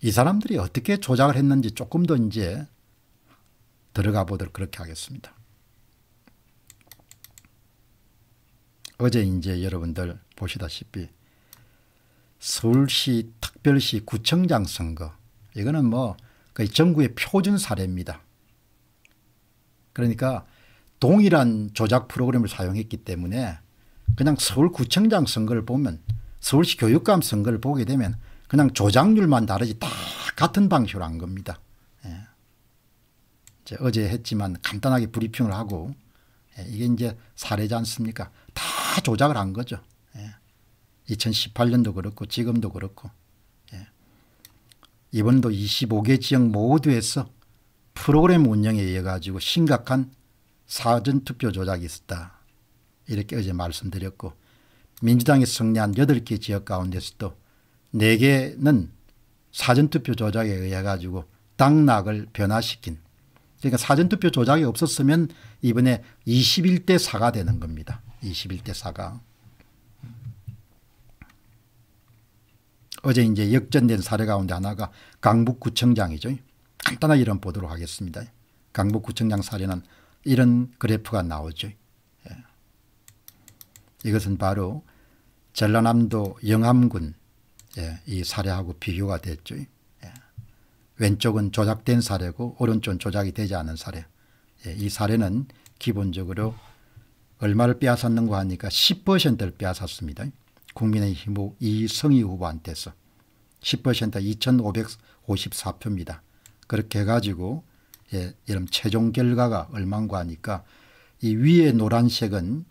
이 사람들이 어떻게 조작을 했는지 조금 더 이제 들어가 보도록 그렇게 하겠습니다. 어제 이제 여러분들 보시다시피 서울시 특별시 구청장 선거 이거는 뭐 거의 전국의 표준 사례입니다. 그러니까 동일한 조작 프로그램을 사용했기 때문에 그냥 서울구청장 선거를 보면 서울시 교육감 선거를 보게 되면 그냥 조작률만 다르지 다 같은 방식으로 한 겁니다. 예. 이제 어제 했지만 간단하게 브리핑을 하고 예. 이게 이제 사례지 않습니까? 다 조작을 한 거죠. 예. 2018년도 그렇고 지금도 그렇고 예. 이번도 25개 지역 모두에서 프로그램 운영에 의해 가지고 심각한 사전투표 조작이 있었다. 이렇게 어제 말씀드렸고 민주당이 승리한 8개 지역 가운데서도 4개는 사전투표 조작에 의해 가지고 당락을 변화시킨 그러니까 사전투표 조작이 없었으면 이번에 21대 4가 되는 겁니다. 21대 4가. 어제 이제 역전된 사례 가운데 하나가 강북구청장이죠. 간단하게 이런 보도록 하겠습니다. 강북구청장 사례는 이런 그래프가 나오죠. 예. 이것은 바로 전라남도 영암군 이이 예, 사례하고 비교가 됐죠. 예. 왼쪽은 조작된 사례고 오른쪽은 조작이 되지 않은 사례. 예. 이 사례는 기본적으로 얼마를 빼앗았는가 하니까 10%를 빼앗았습니다. 국민의힘 후 이성희 후보한테서 10% 2,554표입니다. 그렇게 해가지고 예, 이런 최종 결과가 얼만고 하니까 이 위에 노란색은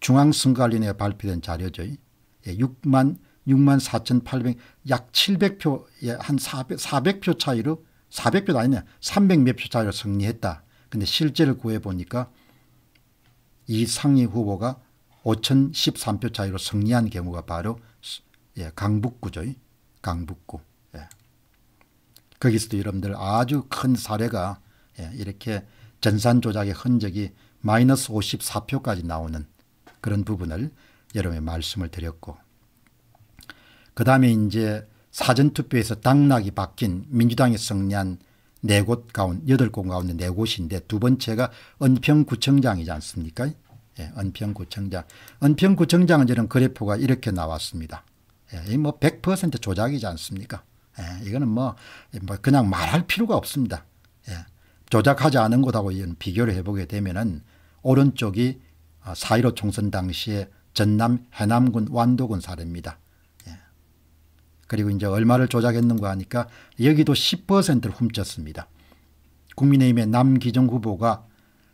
중앙선관위에 발표된 자료죠. 예, 6만 6만 4,800, 약 700표, 예, 한 400, 400표 차이로, 400표도 아니냐, 300 몇 표 차이로 승리했다. 근데 실제를 구해보니까 이 상위 후보가 5,013표 차이로 승리한 경우가 바로 예, 강북구죠. 강북구. 예. 거기서도 여러분들 아주 큰 사례가 예, 이렇게 전산 조작의 흔적이 마이너스 54표까지 나오는 그런 부분을 여러분의 말씀을 드렸고 그다음에 이제 사전투표에서 당락이 바뀐 민주당이 승리한 네 곳 가운데 여덟 곳 가운데 네 곳인데 두 번째가 은평구청장이지 않습니까? 예, 은평구청장. 은평구청장은 저는 그래프가 이렇게 나왔습니다. 예, 뭐100% 조작이지 않습니까? 예, 이거는 뭐, 뭐 그냥 말할 필요가 없습니다. 예, 조작하지 않은 곳하고 비교를 해보게 되면은 오른쪽이 4.15 어, 총선 당시에 전남 해남군 완도군 사례입니다. 그리고 이제 얼마를 조작했는가 하니까 여기도 10%를 훔쳤습니다. 국민의힘의 남기정 후보가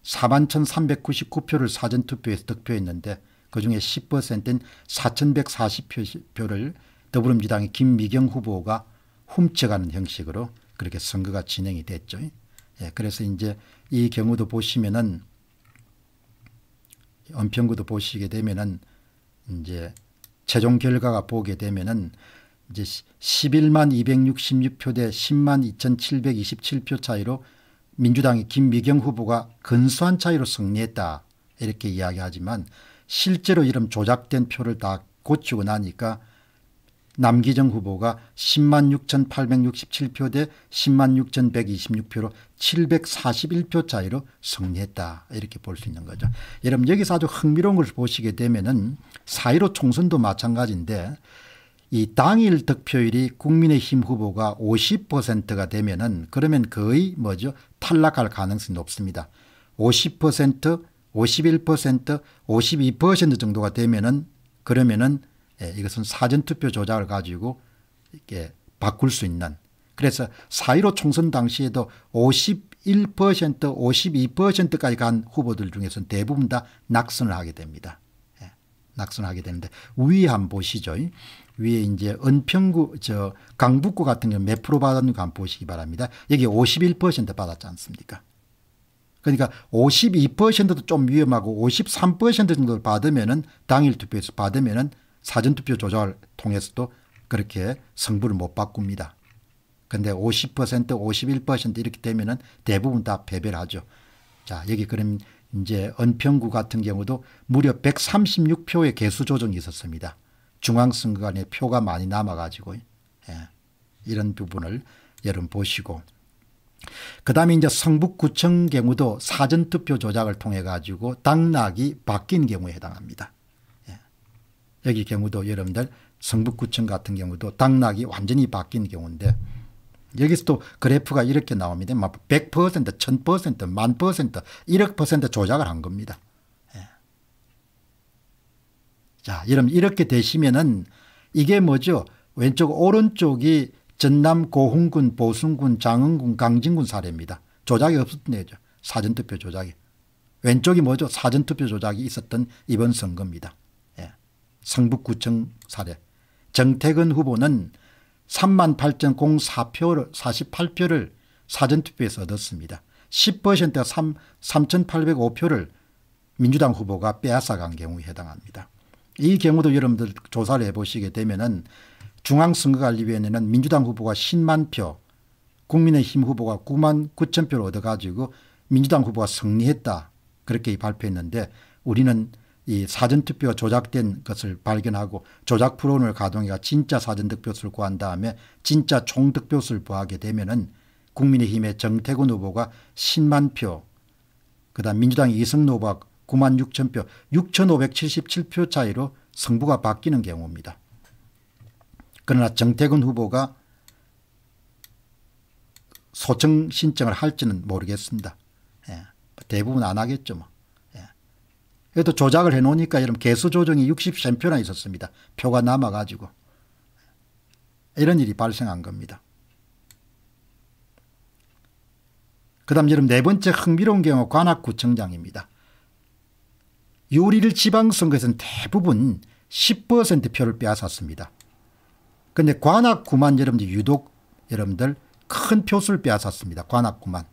41,399표를 사전투표에서 득표했는데 그중에 10%인 4,140표를 더불어민주당의 김미경 후보가 훔쳐가는 형식으로 그렇게 선거가 진행이 됐죠. 예, 그래서 이제 이 경우도 보시면은 은평구도 보시게 되면은 이제 최종 결과가 보게 되면은 이제 11만 266표 대 10만 2727표 차이로 민주당의 김미경 후보가 근소한 차이로 승리했다 이렇게 이야기하지만 실제로 이름 조작된 표를 다 고치고 나니까 남기정 후보가 10만 6,867표 대 10만 6,126표로 741표 차이로 승리했다. 이렇게 볼 수 있는 거죠. 여러분 여기서 아주 흥미로운 걸 보시게 되면 은4.15 총선도 마찬가지인데 이 당일 득표율이 국민의힘 후보가 50%가 되면은 그러면 거의 뭐죠? 탈락할 가능성이 높습니다. 50%, 51%, 52% 정도가 되면은 그러면은 예, 이것은 사전투표 조작을 가지고 이렇게 바꿀 수 있는 그래서 4.15 총선 당시에도 51% 52%까지 간 후보들 중에서는 대부분 다 낙선을 하게 됩니다. 예, 낙선을 하게 되는데 우위 한 보시죠. 위에 이제 은평구 저 강북구 같은 경우 몇 프로 받았는가 한번 보시기 바랍니다. 여기 51% 받았지 않습니까? 그러니까 52%도 좀 위험하고 53%정도 받으면은 당일 투표에서 받으면은 사전 투표 조작을 통해서도 그렇게 성분을 못 바꿉니다. 근데 50% 51% 이렇게 되면은 대부분 다 패배를 하죠. 자, 여기 그럼 이제 은평구 같은 경우도 무려 136표의 개수 조정이 있었습니다. 중앙선관위에 거 표가 많이 남아가지고 예, 이런 부분을 여러분 보시고 그 다음에 이제 성북구청 경우도 사전투표 조작을 통해 가지고 당락이 바뀐 경우에 해당합니다. 예. 여기 경우도 여러분들 성북구청 같은 경우도 당락이 완전히 바뀐 경우인데 여기서 또 그래프가 이렇게 나옵니다. 100%, 1000%, 1 0 1억 조작을 한 겁니다. 자, 이러 이렇게 되시면은 이게 뭐죠? 왼쪽 오른쪽이 전남 고흥군, 보순군, 장흥군, 강진군 사례입니다. 조작이 없었던 얘죠 사전투표 조작이. 왼쪽이 뭐죠? 사전투표 조작이 있었던 이번 선거입니다. 예. 성북구청 사례. 정태근 후보는 3만 8,004표를 48표를 사전투표에서 얻었습니다. 10%가 3,805표를 민주당 후보가 빼앗아간 경우에 해당합니다. 이 경우도 여러분들 조사를 해보시게 되면은 중앙선거관리위원회는 민주당 후보가 10만 표, 국민의힘 후보가 9만 9천 표를 얻어가지고 민주당 후보가 승리했다 그렇게 발표했는데 우리는 이 사전투표가 조작된 것을 발견하고 조작 프로그램을 가동해가 진짜 사전득표수를 구한 다음에 진짜 총득표수를 구하게 되면은 국민의힘의 정태근 후보가 10만 표, 그 다음 민주당 이승노 후보가 9만 6천 표 6,577표 차이로 승부가 바뀌는 경우입니다. 그러나 정태근 후보가 소청 신청을 할지는 모르겠습니다. 예. 대부분 안 하겠죠. 뭐. 예. 그래도 조작을 해놓으니까 여러 개수 조정이 63표나 있었습니다. 표가 남아가지고. 예, 이런 일이 발생한 겁니다. 그 다음 여러분 네 번째 흥미로운 경우 관악구청장입니다. 요리를 지방선거에서는 대부분 10%표를 빼앗았습니다. 그런데 관악구만 여러분들 유독 여러분들 큰 표수를 빼앗았습니다. 관악구만.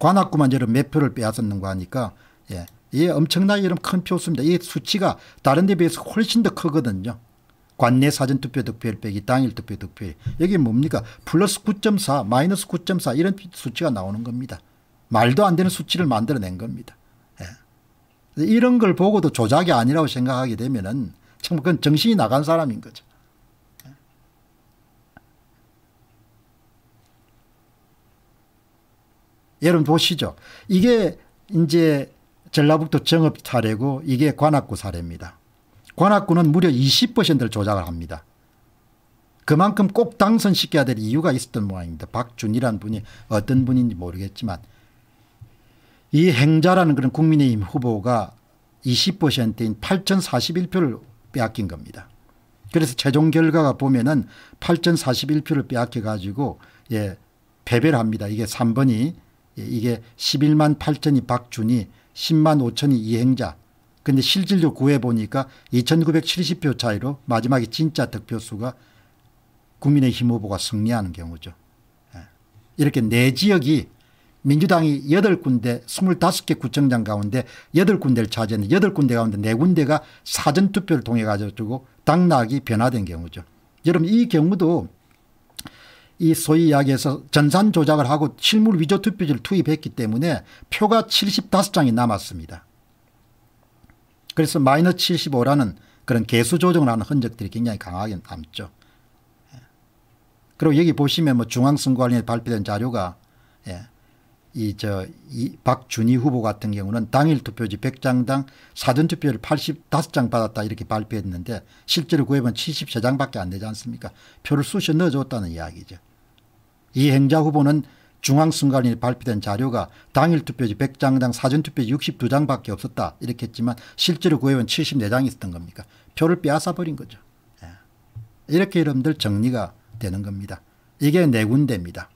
관악구만 여러분 몇 표를 빼앗았는가 하니까 예, 예 엄청나게 여러분 큰 표수입니다. 이 수치가 다른 데 비해서 훨씬 더 크거든요. 관내 사전투표 득표율 빼기 당일 투표 득표율. 여기 뭡니까? 플러스 9.4 마이너스 9.4 이런 수치가 나오는 겁니다. 말도 안 되는 수치를 만들어낸 겁니다. 이런 걸 보고도 조작이 아니라고 생각하게 되면은 참 그건 정신이 나간 사람인 거죠. 예. 여러분 보시죠. 이게 이제 전라북도 정읍 사례고 이게 관악구 사례입니다. 관악구는 무려 20%를 조작을 합니다. 그만큼 꼭 당선시켜야 될 이유가 있었던 모양입니다. 박준이란 분이 어떤 분인지 모르겠지만 이 행자라는 그런 국민의힘 후보가 20%인 8,041표를 빼앗긴 겁니다. 그래서 최종 결과가 보면은 8,041표를 빼앗겨 가지고 예, 패배를 합니다. 이게 3번이 예, 이게 11만 8천이 박준이 10만 5천이 이행자 근데 실질적 구해 보니까 2,970표 차이로 마지막에 진짜 득표수가 국민의힘 후보가 승리하는 경우죠. 예. 이렇게 내 지역이 민주당이 8군데 25개 구청장 가운데 8군데를 차지했는데 8군데 가운데 4군데가 사전투표를 통해 가지고 당락이 변화된 경우죠. 여러분 이 경우도 이 소위 이야기해서 전산 조작을 하고 실물 위조 투표지를 투입했기 때문에 표가 75장이 남았습니다. 그래서 마이너스 75라는 그런 개수 조정을 하는 흔적들이 굉장히 강하게 남죠. 예. 그리고 여기 보시면 뭐 중앙선거관련에 발표된 자료가 예. 이저이 박준희 후보 같은 경우는 당일 투표지 100장당 사전 투표를 85장 받았다 이렇게 발표했는데 실제로 구해본 그 73장밖에 안 되지 않습니까? 표를 쑤셔 넣어줬다는 이야기죠. 이 행자 후보는 중앙순간이 발표된 자료가 당일 투표지 100장당 사전 투표지 62장밖에 없었다 이렇게 했지만 실제로 구해본 그 74장이 있었던 겁니까? 표를 빼앗아버린 거죠. 예. 이렇게 여러분들 정리가 되는 겁니다. 이게 네 군데입니다.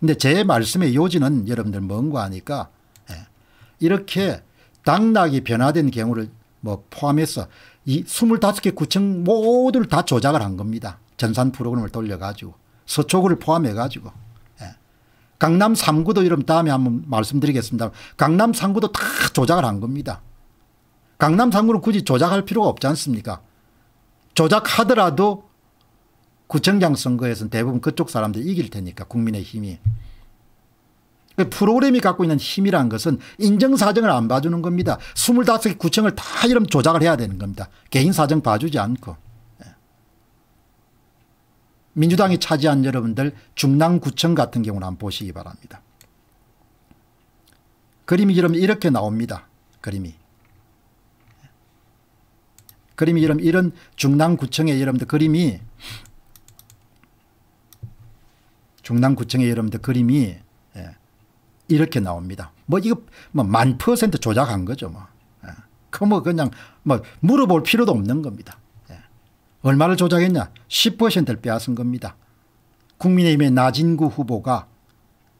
근데 제 말씀의 요지는 여러분들 먼 거 아니까 예. 이렇게 당락이 변화된 경우를 뭐 포함해서 이 25개 구청 모두를 다 조작을 한 겁니다. 전산 프로그램을 돌려가지고 서초구를 포함해가지고 예. 강남 3구도 이름 다음에 한번 말씀드리겠습니다. 강남 3구도 다 조작을 한 겁니다. 강남 3구를 굳이 조작할 필요가 없지 않습니까? 조작하더라도 구청장 선거에서는 대부분 그쪽 사람들이 이길 테니까 국민의 힘이. 그 프로그램이 갖고 있는 힘이란 것은 인정사정을 안 봐주는 겁니다. 25개 구청을 다 이름 조작을 해야 되는 겁니다. 개인 사정 봐주지 않고. 예. 민주당이 차지한 여러분들 중랑구청 같은 경우는 한번 보시기 바랍니다. 그림이 여러분 이렇게 나옵니다. 그림이. 그림이 여러분 이런 중랑구청의 여러분들 그림이 중랑구청의 여러분들 그림이 예, 이렇게 나옵니다. 뭐 이거 뭐 만 퍼센트 조작한 거죠. 뭐. 예. 그뭐 그냥 뭐 물어볼 필요도 없는 겁니다. 예. 얼마를 조작했냐? 10%를 빼앗은 겁니다. 국민의힘의 나진구 후보가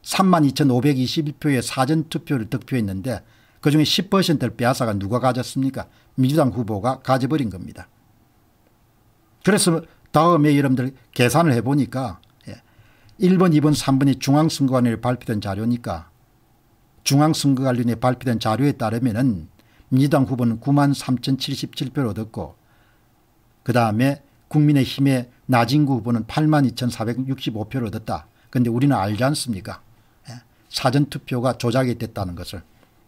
32,521표의 사전투표를 득표했는데 그중에 10%를 빼앗아가 누가 가졌습니까? 민주당 후보가 가져버린 겁니다. 그래서 다음에 여러분들 계산을 해보니까 1번, 2번, 3번이 중앙선거관리에 발표된 자료니까 중앙선거관리에 발표된 자료에 따르면 민주당 후보는 9만 3,077표를 얻었고 그 다음에 국민의힘의 나진구 후보는 8만 2,465표를 얻었다. 그런데 우리는 알지 않습니까? 예? 사전투표가 조작이 됐다는 것을.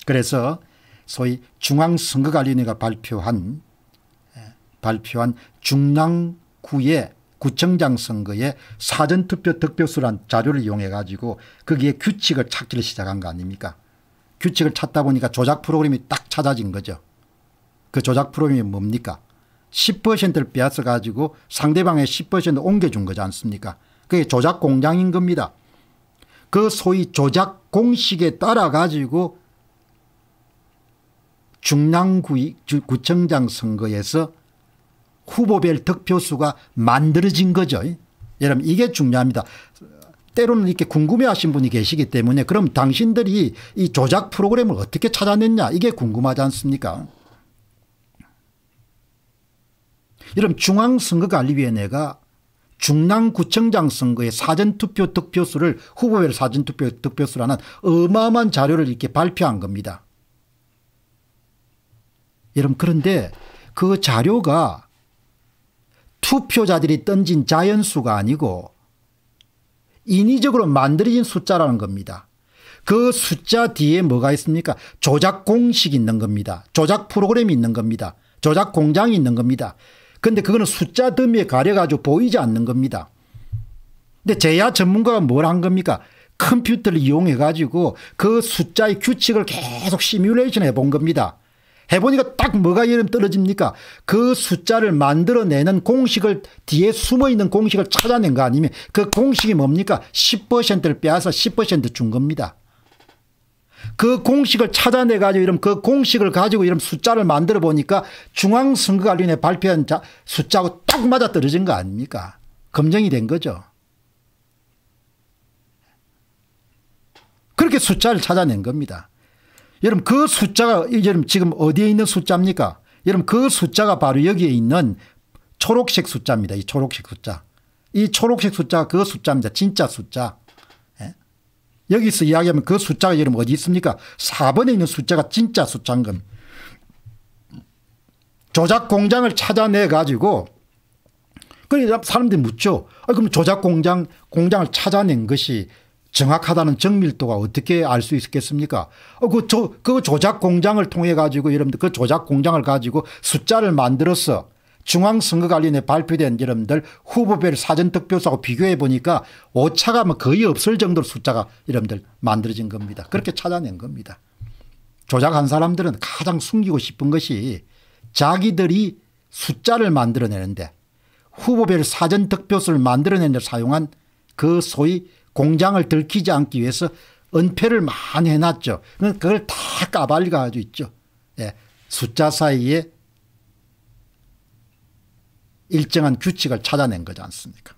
그래서 소위 중앙선거관리위원회가 발표한 예, 발표한 중랑구의 구청장 선거에 사전투표 득표수란 자료를 이용해 가지고 거기에 규칙을 찾기를 시작한 거 아닙니까 규칙을 찾다 보니까 조작 프로그램이 딱 찾아진 거죠. 그 조작 프로그램이 뭡니까 10%를 빼앗아 가지고 상대방의 10% 옮겨준 거지 않습니까 그게 조작 공장인 겁니다. 그 소위 조작 공식에 따라 가지고 중랑구 구청장 선거에서 후보별 득표수가 만들어진 거죠. 여러분 이게 중요합니다. 때로는 이렇게 궁금해하신 분이 계시기 때문에 그럼 당신들이 이 조작 프로그램을 어떻게 찾아냈냐 이게 궁금하지 않습니까? 이런 중앙선거관리위원회가 중랑구청장 선거의 사전투표 득표수를 후보별 사전투표 득표수라는 어마어마한 자료를 이렇게 발표한 겁니다. 여러분 그런데 그 자료가 투표자들이 던진 자연수가 아니고 인위적으로 만들어진 숫자라는 겁니다. 그 숫자 뒤에 뭐가 있습니까? 조작 공식이 있는 겁니다. 조작 프로그램이 있는 겁니다. 조작 공장이 있는 겁니다. 근데 그거는 숫자 더미에 가려가지고 보이지 않는 겁니다. 근데 제야 전문가가 뭘 한 겁니까? 컴퓨터를 이용해가지고 그 숫자의 규칙을 계속 시뮬레이션 해본 겁니다. 해보니까 딱 뭐가 이름 떨어집니까? 그 숫자를 만들어내는 공식을 뒤에 숨어있는 공식을 찾아낸 거 아니면 그 공식이 뭡니까? 10%를 빼앗아 10%준 겁니다. 그 공식을 찾아내 가지고 이런 그 공식을 가지고 이런 숫자를 만들어 보니까 중앙선거관리위원회 발표한 자, 숫자하고 딱 맞아 떨어진 거 아닙니까? 검증이 된 거죠. 그렇게 숫자를 찾아낸 겁니다. 여러분 그 숫자가 여러분 지금 어디에 있는 숫자입니까? 여러분 그 숫자가 바로 여기에 있는 초록색 숫자입니다. 이 초록색 숫자. 이 초록색 숫자가 그 숫자입니다. 진짜 숫자. 예? 여기서 이야기하면 그 숫자가 여러분 어디 있습니까? 4번에 있는 숫자가 진짜 숫자인 겁니다. 조작 공장을 찾아내 가지고 그러니까 사람들이 묻죠. 아, 그럼 조작 공장 공장을 찾아낸 것이 정확하다는 정밀도가 어떻게 알 수 있겠습니까? 어, 그, 조, 그 조작 공장을 통해 가지고 여러분들 그 조작 공장을 가지고 숫자를 만들어서 중앙선거관리위원회 발표된 여러분들 후보별 사전투표수하고 비교해 보니까 오차가 뭐 거의 없을 정도로 숫자가 여러분들 만들어진 겁니다. 그렇게 찾아낸 겁니다. 조작한 사람들은 가장 숨기고 싶은 것이 자기들이 숫자를 만들어내는데 후보별 사전득표수를 만들어내는 데 사용한 그 소위 공장을 들키지 않기 위해서 은폐를 많이 해놨죠. 그러니까 그걸 다 까발려 가지고 있죠. 예. 숫자 사이에 일정한 규칙을 찾아낸 거지 않습니까?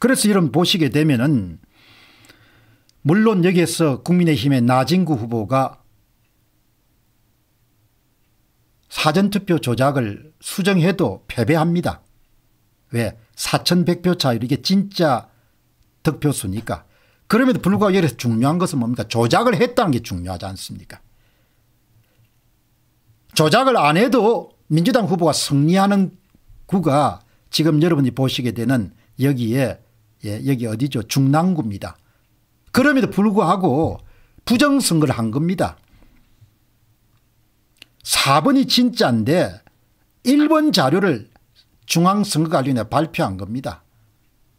그래서 이런 보시게 되면은 물론 여기에서 국민의힘의 나진구 후보가 사전투표 조작을 수정해도 패배합니다. 왜 4,100표 차이로 이게 진짜 득표수니까 그럼에도 불구하고 여기서 중요한 것은 뭡니까 조작을 했다는 게 중요하지 않습니까 조작을 안 해도 민주당 후보가 승리하는 구가 지금 여러분이 보시게 되는 여기에 예, 여기 어디죠 중랑구입니다. 그럼에도 불구하고 부정선거를 한 겁니다. 4번이 진짜인데 1번 자료를 중앙선거관리위원회 발표한 겁니다.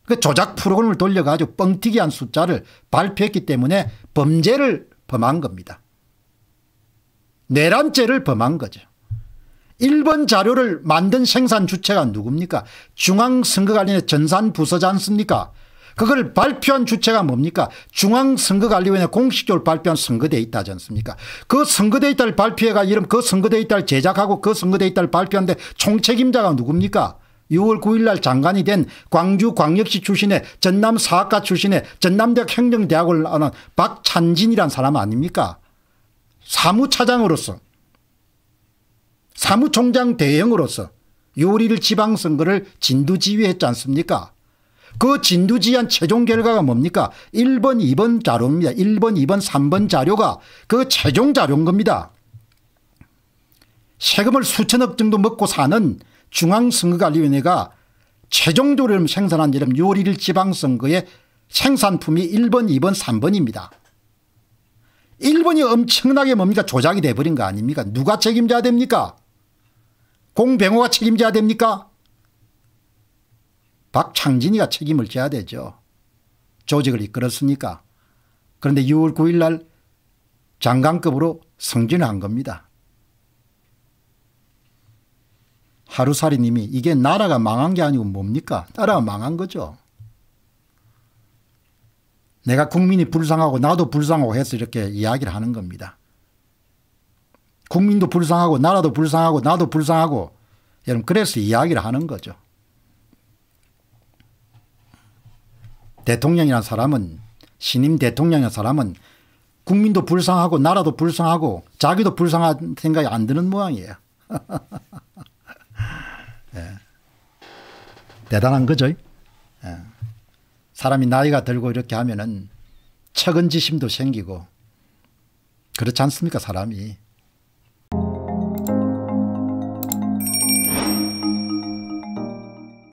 그 조작 프로그램을 돌려가지고 뻥튀기한 숫자를 발표했기 때문에 범죄를 범한 겁니다. 내란죄를 범한 거죠. 일본 자료를 만든 생산 주체가 누굽니까? 중앙선거관리위원회 전산 부서지 않습니까? 그걸 발표한 주체가 뭡니까? 중앙선거관리위원회 공식적으로 발표한 선거 데이터지 않습니까? 그 선거 데이터를 발표해가 이름 그 선거 데이터를 제작하고 그 선거 데이터를 발표한데 총책임자가 누굽니까? 6월 9일 날 장관이 된 광주 광역시 출신의 전남 사학과 출신의 전남대학 행정대학을 아는 박찬진이란 사람 아닙니까? 사무차장으로서 사무총장 대행으로서 요리를 지방선거를 진두지휘했지 않습니까? 그 진두지한 휘 최종 결과가 뭡니까? 1번, 2번 자료입니다. 1번, 2번, 3번 자료가 그 최종 자료인 겁니다. 세금을 수천억 정도 먹고 사는 중앙선거관리위원회가 최종 조례를 생산한 이름 6월 1일 지방선거의 생산품이 1번, 2번, 3번입니다. 1번이 엄청나게 뭡니까? 조작이 돼버린 거 아닙니까? 누가 책임져야 됩니까? 공병호가 책임져야 됩니까? 박창진이가 책임을 져야 되죠. 조직을 이끌었으니까. 그런데 6월 9일 날 장관급으로 승진한 겁니다. 하루살이 님이 이게 나라가 망한 게 아니고 뭡니까? 나라가 망한 거죠. 내가 국민이 불쌍하고 나도 불쌍하고 해서 이렇게 이야기를 하는 겁니다. 국민도 불쌍하고 나라도 불쌍하고 나도 불쌍하고 여러분 그래서 이야기를 하는 거죠. 대통령이란 사람은 신임 대통령이란 사람은 국민도 불쌍하고 나라도 불쌍하고 자기도 불쌍한 생각이 안 드는 모양이에요. 예. 대단한 거죠. 예. 사람이 나이가 들고 이렇게 하면은 측은지심도 생기고 그렇지 않습니까 사람이.